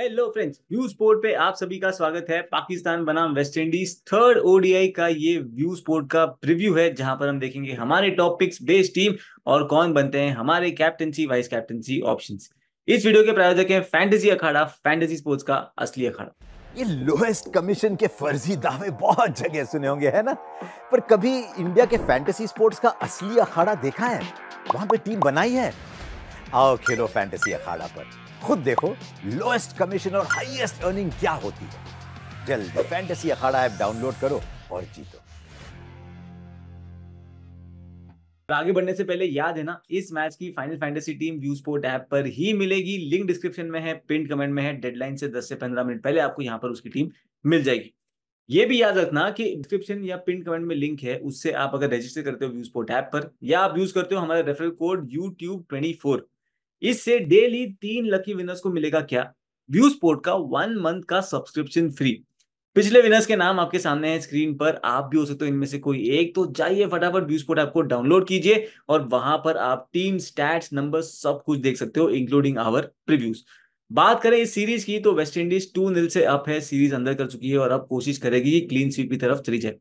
hello friends view sport पे आप सभी का स्वागत है पाकिस्तान बनाम वेस्ट इंडीज थर्ड ओडीआई का ये व्यू स्पोर्ट का प्रीव्यू है जहां पर हम देखेंगे हमारे टॉप पिक्स बेस्ट टीम और कौन बनते हैं हमारे कैप्टनसी वाइस कैप्टनसी ऑप्शन इस वीडियो के प्रायोजक है फैंटेसी अखाड़ा फैंटेसी स्पोर्ट्स का असली अखाड़ा ये लोएस्ट कमीशन के फर्जी दावे बहुत जगह सुने होंगे है ना पर कभी इंडिया के फैंटेसी स्पोर्ट्स का असली अखाड़ा देखा है वहां पे टीम बनाई है आओ खेलो फैंटेसी अखाड़ा पर खुद देखो लोएस्ट कमीशन और हाईएस्ट अर्निंग क्या होती है जल्दी फैंटेसी अखाड़ा ऐप डाउनलोड करो और जीतो आगे बढ़ने से पहले याद है ना इस मैच की final fantasy team view sport app पर ही मिलेगी लिंक डिस्क्रिप्शन में है पिंट कमेंट में है डेडलाइन से 10 से 15 मिनट पहले आपको यहां पर उसकी टीम मिल जाएगी ये भी याद रखना कि डिस्क्रिप्शन या पिन कमेंट में लिंक है उससे आप अगर रजिस्टर करते हो व्यू स्पोर्ट ऐप पर या आप यूज करते हो हमारा referral code YouTube twenty four इससे डेली तीन लकी विनर्स को मिलेगा क्या व्यू स्पोर्ट का वन मंथ का सब्सक्रिप्शन फ्री पिछले विनर्स के नाम आपके सामने हैं स्क्रीन पर आप भी हो सकते हो इनमें से कोई एक तो जाइए फटाफट व्यू स्पोर्ट ऐप को डाउनलोड कीजिए और वहां पर आप टीम स्टैट्स नंबर सब कुछ देख सकते हो इंक्लूडिंग आवर प्रिव्यूज बात करें इस सीरीज की तो वेस्ट इंडीज टू नील से अप है सीरीज अंदर कर चुकी है और अब कोशिश करेगी कि क्लीन स्वीप की तरफ चली जाए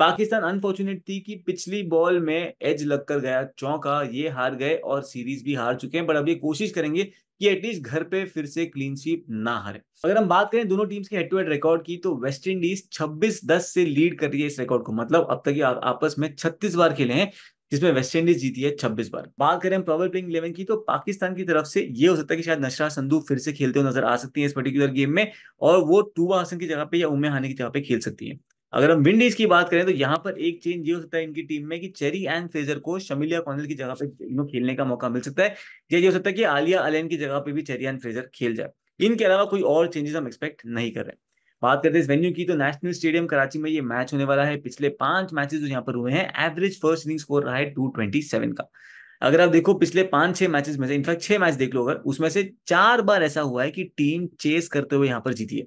पाकिस्तान अनफॉर्चुनेट थी कि पिछली बॉल में एज लग कर गया चौका ये हार गए और सीरीज भी हार चुके हैं बट अब ये कोशिश करेंगे कि एटलीस्ट घर पे फिर से क्लीन स्वीप ना हारे अगर हम बात करें दोनों टीम्स के हेड टू हेड रिकॉर्ड की तो वेस्ट इंडीज 26 दस से लीड कर रही है इस रिकॉर्ड को मतलब अब तक आपस में 36 बार खेले हैं जिसमें वेस्ट इंडीज जीती है 26 बार बात करें हम पावर प्लेइंग इलेवन की तो पाकिस्तान की तरफ से ये हो सकता है कि शायद नशरा संधु फिर से खेलते हुए नजर आ सकती है इस पर्टिकुलर गेम में और वो टूबा हसन की जगह पे या उमे हानी की जगह पे खेल सकती है अगर हम विंडीज की बात करें तो यहाँ पर एक चेंज ये हो सकता है इनकी टीम में कि चेरी एंड फेजर को शमिलिया कॉनल की जगह पे इनको खेलने का मौका मिल सकता है या ये हो सकता है कि आलिया अलेन की जगह पे भी चेरी एंड फ्रेजर खेल जाए इनके अलावा कोई और चेंजेस हम एक्सपेक्ट नहीं कर रहे हैं बात करते हैं इस वेन्यू की तो नेशनल स्टेडियम कराची में ये मैच होने वाला है पिछले पांच मैचेस जो यहाँ पर हुए हैं एवरेज फर्स्ट इनिंग स्कोर रहा है टू का अगर आप देखो पिछले पांच छह मैचेस में से इनफैक्ट छह मैच देख लो अगर उसमें से चार बार ऐसा हुआ है कि टीम चेस करते हुए यहाँ पर जीती है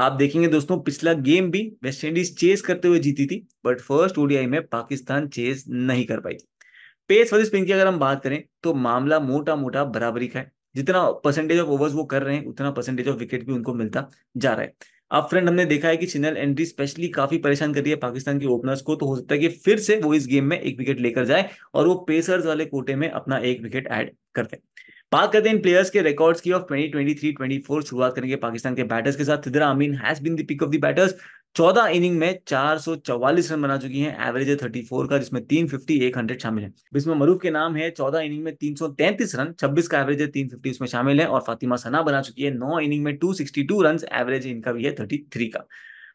आप देखेंगे दोस्तों पिछला गेम भी वेस्ट इंडीज चेस करते हुए जीती थी बट फर्स्ट ओडीआई में पाकिस्तान चेस नहीं कर पाई थी पेस फर्ज स्पिन की अगर हम बात करें तो मामला मोटा मोटा बराबरी का है जितना परसेंटेज ऑफ ओवर्स वो कर रहे हैं उतना परसेंटेज ऑफ विकेट भी उनको मिलता जा रहा है अब फ्रेंड हमने देखा है कि सिग्नल एंट्री स्पेशली काफी परेशान कर रही है पाकिस्तान के ओपनर्स को तो हो सकता है कि फिर से वो इस गेम में एक विकेट लेकर जाए और वो पेसर्स वाले कोटे में अपना एक विकेट ऐड कर दें बात करते हैं इन प्लेयर्स के रिकॉर्ड्स की ऑफ 2023-24 शुरुआत करेंगे पाकिस्तान के बैटर्स के साथ Sidra Amin has been the pick of the batters चौदह इनिंग में चार रन बना चुकी हैं एवरेज है थर्टी फोर का जिसमें तीन फिफ्टी एक हंड्रेड शामिल है जिसमें मरूफ के नाम है चौदह इनिंग में तीन सौ तैंतीस रन छब्बीस का एवरेज है तीन फिफ्टी उसमें शामिल है और फातिमा सना बना चुकी है नौ इनिंग में two sixty two run average इनका भी है थर्टी थ्री का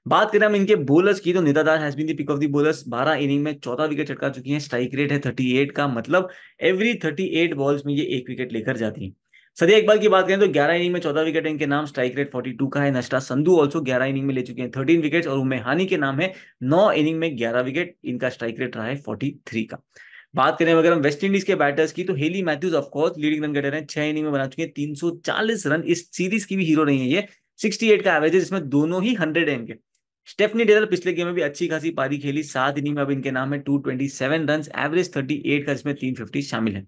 बात करें हम इनके बोलर्स की तो Nida Dar has been the pick of the bowlers 12 inning में 14 विकेट चटका चुकी हैं स्ट्राइक रेट है 38 का मतलब एवरी 38 बॉल्स में ये एक विकेट लेकर जाती हैं सदिया इकबाल की बात करें तो 11 इनिंग में 14 विकेट इनके नाम स्ट्राइक रेट 42 का है नष्टा संधु ऑल्सो 11 इनिंग में ले चुके हैं थर्टीन विकेट और उमेहानी के नाम है नौ इनिंग में ग्यारह विकेट इनका स्ट्राइक रेट रहा है फोर्टी का बात करें अगर हम वेस्ट इंडीज के बैटर्स की तो Hayley Matthews of course leading run getter हैं छह इनिंग में बना चुके हैं तीन रन इस सीरीज की भी हीरो नहीं है ये 68 का एवरेज है जिसमें दोनों ही हंड्रेड है इनके स्टेफनी डेलर पिछले गेम में भी अच्छी खासी पारी खेली सात इनिंग में अब इनके नाम है two twenty seven run average thirty eight का इसमें तीन फिफ्टी शामिल है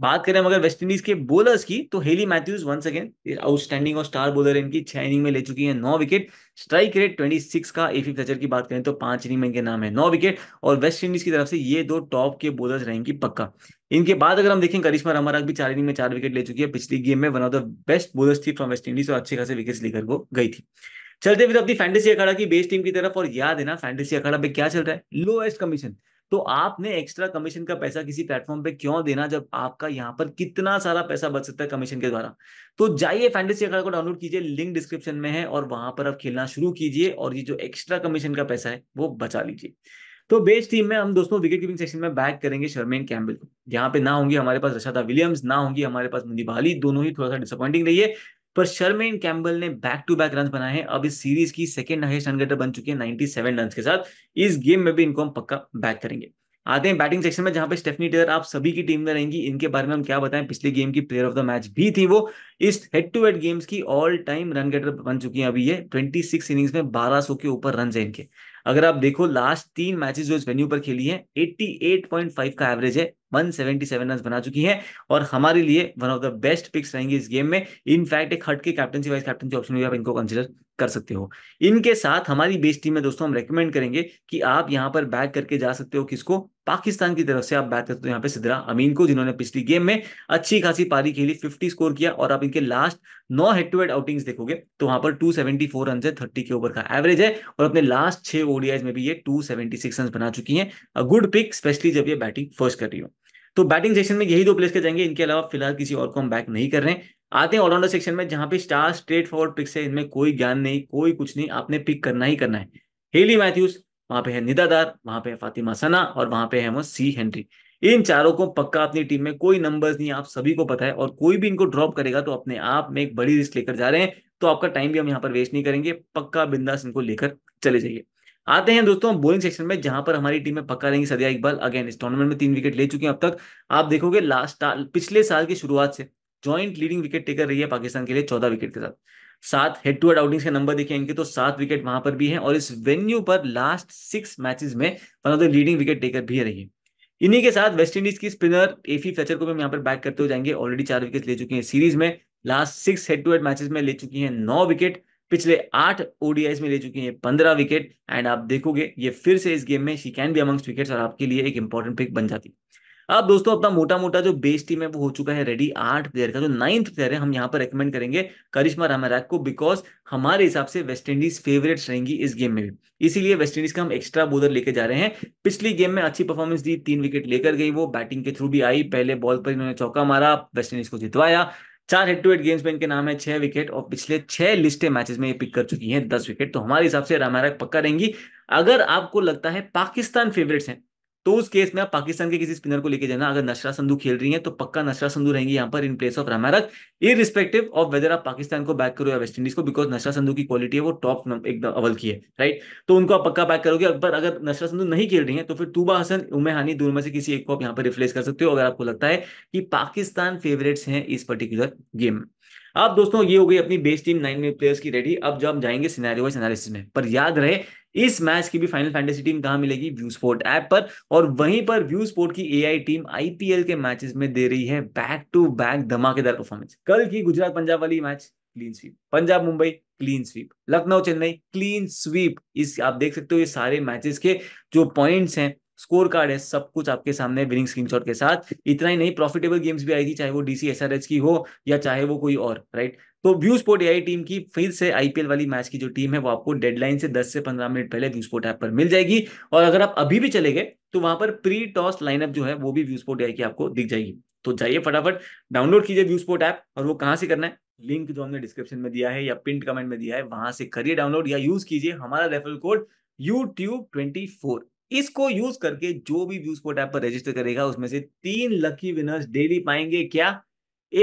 बात करें अगर इंडीज के बोलर्स की तो Hayley Matthews one again outstanding और स्टार बोलर इनकी छह इनिंग में ले चुकी है नौ wicket strike rate twenty six का एफी फ्लचर की बात करें तो पांच इनिंग में इनके नाम है नौ विकेट और वेस्ट इंडीज की तरफ से ये दो टॉप के बोलर्स रहेंगी पक्का इनके बाद अगर हम देखें करिश्मा रमारा भी चार इनिंग में चार विकेट ले चुकी है पिछली गेम में one of the best bowlers थी फ्रॉम वेस्ट इंडीज और अच्छे खासे विकेट लेकर को गई थी चलते फिर तो अपनी फैंटेसी अखाड़ा की बेस टीम की तरफ और याद है ना फैंटेसी अखाड़ा पे क्या चल रहा है लोएस्ट कमीशन तो आपने एक्स्ट्रा कमीशन का पैसा किसी प्लेटफॉर्म पे क्यों देना जब आपका यहाँ पर कितना सारा पैसा बच सकता है कमीशन के द्वारा तो जाइए फैंटेसी अखाड़ा को डाउनलोड कीजिए लिंक डिस्क्रिप्शन में है और वहां पर आप खेलना शुरू कीजिए और ये जो एक्स्ट्रा कमीशन का पैसा है वो बचा लीजिए तो बेस टीम में हम दोस्तों विकेट कीपिंग सेक्शन में बैक करेंगे शर्मेन कैम्बल को यहाँ पे ना होंगी हमारे पास रशादा विलियम्स ना होंगी हमारे पास मुनी बाली दोनों ही थोड़ा सा डिसअपॉइंटिंग रही है पर शर्मेन कैम्बल ने बैक टू बैक रन बनाए हैं अब इस सीरीज की सेकेंड हाइस्ट रनगेटर बन चुकी है नाइनटी सेवन रन के साथ इस गेम में भी इनको हम पक्का बैक करेंगे आते हैं बैटिंग सेक्शन में जहां पे स्टेफनी टेलर आप सभी की टीम में रहेंगी इनके बारे में हम क्या बताएं पिछले गेम की प्लेयर ऑफ द मैच भी थी वो इस हेड टू हेड गेम्स की ऑल टाइम रन गेटर बन चुकी है अभी ये 26 इनिंग्स में 1200 के ऊपर रन है इनके अगर आप देखो लास्ट तीन मैचेस जो इस वेन्यू पर खेली है 88.5 का एवरेज है 177 रन बना चुकी हैं और हमारे लिए one of the best picks रहेंगे इस गेम में इनफैक्ट एक हट के कैप्टनसी वाइस कैप्टनसी ऑप्शन भी आप इनको कंसिडर कर सकते हो इनके साथ हमारी बेस्ट टीम में दोस्तों हम रेकमेंड करेंगे कि आप यहां पर बैक करके जा सकते हो किसको पाकिस्तान की तरफ से आप बात करते हो तो यहाँ पे सिद्धरा अमीन को जिन्होंने पिछली गेम में अच्छी खासी पारी खेली 50 स्कोर किया और आप इनके लास्ट नौ हेड टू हेड आउटिंग्स देखोगे तो वहां पर 274 सेवेंटी फोर रन है थर्टी के ओवर का एवरेज है और अपने लास्ट छह ओडियाज में भी ये 276 सेवेंटी रन बना चुकी है अ गुड पिक स्पेशली जब ये बैटिंग फर्स्ट कर रही हो तो बैटिंग सेक्शन में यही दो प्लेस के जाएंगे इनके अलावा फिलहाल किसी और को हम बैक नहीं कर रहे हैं आते हैं ऑलराउंडर सेक्शन में जहां पे स्टार स्ट्रेट फॉरवर्ड पिक्स है इनमें कोई ज्ञान नहीं कोई कुछ नहीं आपने पिक करना ही करना है हेली मैथ्यूज वहां पे है निदादार वहां पे है फातिमा सना और वहां पे है वो सी हेनरी इन चारों को पक्का अपनी टीम में कोई नंबर्स नहीं आप सभी को पता है और कोई भी इनको ड्रॉप करेगा तो अपने आप में एक बड़ी रिस्क लेकर जा रहे हैं तो आपका टाइम भी हम यहाँ पर वेस्ट नहीं करेंगे पक्का बिंदास इनको लेकर चले जाइए आते हैं दोस्तों बोलिंग सेक्शन में जहां पर हमारी टीम में पक्का रहेंगे सदिया इकबाल अगेन इस टूर्नामेंट में तीन विकेट ले चुके हैं अब तक आप देखोगे लास्ट पिछले साल की शुरुआत से ज्वाइंट लीडिंग विकेट टेकर रही है पाकिस्तान के लिए चौदह विकेट के साथ सात हेड टू हेड आउटिंग्स के नंबर इनके तो सात विकेट वहां पर भी हैं और इस वेन्यू पर लास्ट सिक्स मैचेस में one of the leading wicket taker भी रही है इन्हीं के साथ वेस्ट इंडीज की स्पिनर एफी फेचर को भी हम यहाँ पर बैक करते हुए जाएंगे ऑलरेडी चार विकेट ले चुकी हैं सीरीज में last six head to head matches में ले चुकी हैं नौ विकेट पिछले आठ ओडीआई में ले चुकी हैं पंद्रह विकेट एंड आप देखोगे ये फिर से इस गेम में she can be amongst wickets और आपके लिए एक इंपॉर्टेंट पिक बन जाती है अब दोस्तों अपना मोटा मोटा जो बेस टीम है वो हो चुका है रेडी आठ प्लेयर का जो नाइन्थ प्लेयर है हम यहाँ पर रेकमेंड करेंगे करिश्मा रामाराग को बिकॉज हमारे हिसाब से वेस्ट इंडीज फेवरेट्स रहेंगी इस गेम में भी इसीलिए वेस्ट इंडीज का हम एक्स्ट्रा बोलर लेके जा रहे हैं पिछली गेम में अच्छी परफॉर्मेंस दी तीन विकेट लेकर गई वो बैटिंग के थ्रू भी आई पहले बॉल पर इन्होंने चौका मारा वेस्ट इंडीज को जितवाया चार हेड टू हेड गेम्स में इनके नाम है छह विकेट और पिछले छह लिस्टे मैचेस में ये पिक कर चुकी हैं दस विकेट तो हमारे हिसाब से रामाराग पक्का रहेंगी अगर आपको लगता है पाकिस्तान फेवरेट्स हैं तो उस केस में आप पाकिस्तान के किसी स्पिनर को लेके जाना अगर नशरा संधु खेल रही है तो पक्का नशरा संधु रहेंगी यहाँ पर इन प्लेस ऑफ रमारक इरिस्पेक्टिव ऑफ वेदर आप पाकिस्तान को बैक करो या वेस्ट इंडीज को बिकॉज नशरा संधु की क्वालिटी है वो टॉप एकदम अवल की है राइट तो उनको आप पक्का बैक करोगे पर अगर नशरा संधु नहीं खेल रही है तो फिर तूबा हसन उमे हानी दूर में से किसी एक को आप यहाँ पर रिप्लेस कर सकते हो अगर आपको लगता है कि पाकिस्तान फेवरेट्स हैं इस पर्टिकुलर गेम में अब दोस्तों ये हो गई अपनी बेस्ट टीम नाइन प्लेयर्स की रेडी अब जब जाएंगे सिनेरियो वाइज एनालिसिस में पर याद रहे इस मैच की भी फाइनल फैंटेसी टीम कहां मिलेगी व्यू स्पोर्ट ऐप पर और वहीं पर व्यू स्पोर्ट की एआई टीम आईपीएल के मैचेस में दे रही है बैक टू बैक धमाकेदार परफॉर्मेंस कल की गुजरात पंजाब वाली match clean sweep Punjab Mumbai clean sweep Lucknow Chennai clean sweep इस आप देख सकते हो ये सारे मैचेस के जो पॉइंट्स हैं स्कोर कार्ड है सब कुछ आपके सामने विनिंग स्क्रीनशॉट के साथ इतना ही नहीं प्रॉफिटेबल गेम्स भी आई थी चाहे वो डीसी एसआरएच की हो या चाहे वो कोई और राइट तो व्यू स्पोर्ट एआई टीम की फिर से आईपीएल वाली मैच की जो टीम है वो आपको डेडलाइन से 10 से 15 मिनट पहले व्यू स्पोर्ट ऐप पर मिल जाएगी और अगर आप अभी भी चले गए तो वहां पर प्री टॉस लाइनअप जो है वो भी व्यू स्पोर्ट एआई की आपको दिख जाएगी तो जाइए फटाफट डाउनलोड कीजिए व्यू स्पोर्ट ऐप और वो कहाँ से करना है लिंक जो हमने डिस्क्रिप्शन में दिया है या पिंट कमेंट में दिया है वहां से करिए डाउनलोड या यूज कीजिए हमारा referral code tube twenty four इसको यूज करके जो भी व्यू स्पोर्ट ऐप पर रजिस्टर करेगा उसमें से तीन लकी विनर्स डेली पाएंगे क्या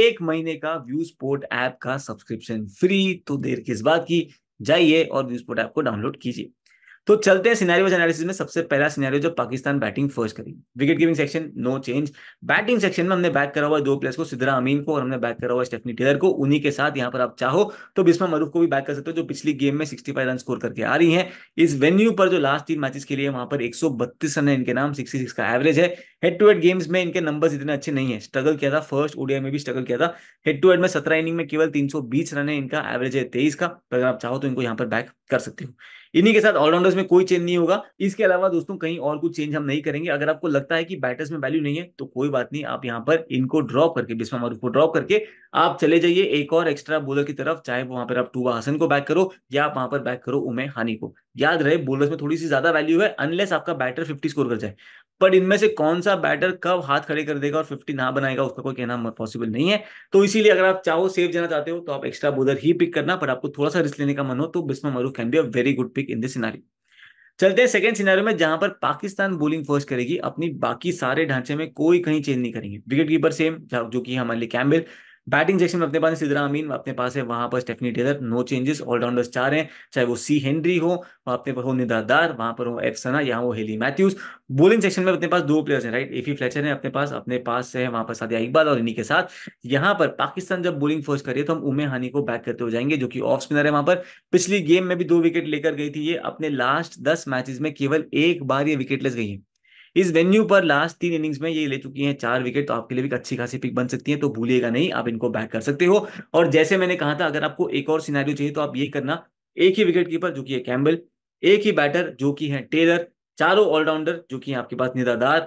एक महीने का व्यू स्पोर्ट ऐप का सब्सक्रिप्शन फ्री तो देर किस बात की जाइए और व्यू स्पोर्ट ऐप को डाउनलोड कीजिए तो चलते हैं सिनेरियो एनालिसिस में सबसे पहला सिनेरियो जो पाकिस्तान बैटिंग फर्स्ट करी wicket keeping section no change batting section में हमने बैक करा हुआ दो प्लेयर्स को सिद्धरा अमीन को और हमने बैक करा हुआ स्टेफनी टेलर को उन्हीं के साथ यहाँ पर आप चाहो तो बिस्मा मरूफ को भी बैक कर सकते हो जो पिछली गेम में सिक्सटी फाइव रन स्कोर करके आ रही है इस वेन्यू पर जो लास्ट तीन मैचेस के लिए वहां पर एक रन है इनके नाम सिक्सटी का एवरेज है हेड टू हेड गेम्स में इनके नंबर इतने अच्छे नहीं है स्ट्रगल किया था फर्स्ट ओडीआई में भी स्ट्रगल किया था हेड टू हेड में सत्रह इनिंग में केवल तीन रन है इनका एवरेज है तेईस का अगर आप चाहो तो इनको यहाँ पर बैक कर सकते हो इन्हीं के साथ ऑलराउंडर्स में कोई चेंज नहीं होगा इसके अलावा दोस्तों कहीं और कुछ चेंज हम नहीं करेंगे अगर आपको लगता है कि बैटर्स में वैल्यू नहीं है तो कोई बात नहीं आप यहाँ पर इनको ड्रॉप करके बिस्मा मारूफ को ड्रॉप करके आप चले जाइए एक और एक्स्ट्रा बोलर की तरफ चाहे वहां पर आप टूबा हसन को बैक करो या आप वहां पर बैक करो उमे हानि को याद रहे बोलर्स में थोड़ी सी ज्यादा वैल्यू है अनलेस आपका बैटर फिफ्टी स्कोर कर जाए बट इनमें से कौन सा बैटर कब हाथ खड़े कर देगा और फिफ्टी ना बनाएगा उसका कोई कहना पॉसिबल नहीं है तो इसीलिए अगर आप चाहो सेफ जाना चाहते हो तो आप एक्स्ट्रा बोलर ही पिक करना पर आपको थोड़ा सा रिस्क लेने का मन हो तो Bismah Maroof can be a very good pick in this scenario चलते हैं सेकेंड सिनारी में जहां पर पाकिस्तान बोलिंग फर्स्ट करेगी अपनी बाकी सारे ढांचे में कोई कहीं चेंज नहीं करेंगे विकेट कीपर सेम जो कि हमारे लिए कैम्बिल बैटिंग सेक्शन में अपने पास सिदरा अमीन अपने पास है वहां पर Stafanie Taylor no changes allrounders चार हैं चाहे वो सी हेनरी हो वहां अपने पास हो निदादार वहां पर हो एफ सना यहाँ वो हेली मैथ्यूज बोलिंग सेक्शन में अपने पास दो प्लेयर्स हैं राइट एफी फ्लैचर है अपने पास अपने पास है वहां पर सादिया इकबाल और इन्हीं के साथ यहाँ पर पाकिस्तान जब बोलिंग फर्स्ट करिए तो हम उमे हानी को बैक करते हो जाएंगे जो कि ऑफ स्पिनर है वहां पर पिछली गेम में भी दो विकेट लेकर गई थी ये अपने लास्ट दस मैचेस में केवल एक बार ये लेस गई है इस वेन्यू पर लास्ट तीन इनिंग्स में ये ले चुकी हैं चार विकेट तो आपके लिए भी अच्छी खासी पिक बन सकती है तो भूलिएगा नहीं आप इनको बैक कर सकते हो और जैसे मैंने कहा था अगर आपको एक और सिनारियो चाहिए तो आप ये करना एक ही विकेट कीपर जो कि है कैम्बल एक ही बैटर जो कि है टेलर चारों ऑलराउंडर जो कि आपके पास निदादार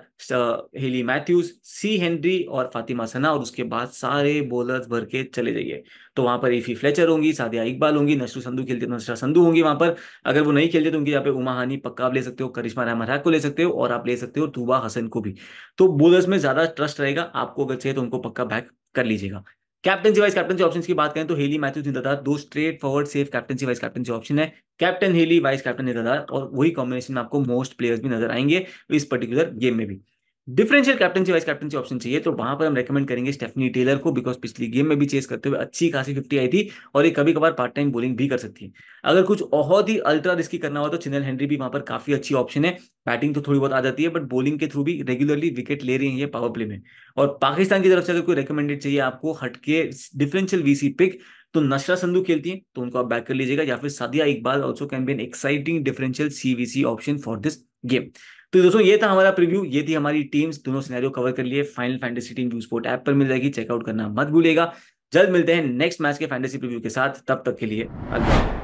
हेली मैथ्यूज सी हेनरी और फातिमा सना और उसके बाद सारे बॉलर्स भर के चले जाइए तो वहां पर ईफी फ्लेचर होंगी सादिया इकबाल होंगी नशरू संधू खेलते तो नशरा संधू होंगी वहां पर अगर वो नहीं खेलते तो उनकी यहाँ पे उमा हानी पक्का आप ले सकते हो करिश्मा रहमान को ले सकते हो और आप ले सकते हो तुबा हसन को भी तो बॉलर्स में ज्यादा ट्रस्ट रहेगा आपको अगर चाहिए तो उनको पक्का बैक कर लीजिएगा कैप्टनसी वाइज कैप्टनसी ऑप्शन की बात करें तो हेली मैथ्यूज निदादार दो straight forward safe captaincy wise captaincy option है कैप्टन हेली वाइस कैप्टन निदादार और वही कॉम्बिनेशन में आपको मोस्ट प्लेयर्स भी नजर आएंगे इस पर्टिकुलर गेम में भी differential captaincy vice captaincy option चाहिए तो वहां पर हम रेकमेंड करेंगे स्टेफनी टेलर को बिकॉज पिछली गेम में भी चेस करते हुए अच्छी खासी फिफ्टी आई थी और ये कभी कभार पार्ट टाइम बोलिंग भी कर सकती है अगर कुछ बहुत ही अल्ट्रा रिस्की करना हो तो चिनल हेनरी भी वहां पर काफी अच्छी ऑप्शन है बैटिंग तो थोड़ी बहुत आ जाती है बट बोलिंग के थ्रू भी रेगुलरली विकेट ले रही है पावर प्ले में और पाकिस्तान की तरफ से अगर कोई रिकमेंडेड चाहिए आपको हटके डिफरेंशियल वीसी पिक तो नशरा संधु खेलती है तो उनको आप बैक कर लीजिएगा या फिर Sadia Iqbal also can be an exciting differential CVC option for this game तो दोस्तों ये था हमारा प्रीव्यू ये थी हमारी टीम्स दोनों सिनेरियो कवर कर लिए final fantasy team View Sport app पर मिल जाएगी चेकआउट करना मत भूलेगा जल्द मिलते हैं नेक्स्ट मैच के फैंटेसी प्रीव्यू के साथ तब तक के लिए अलविदा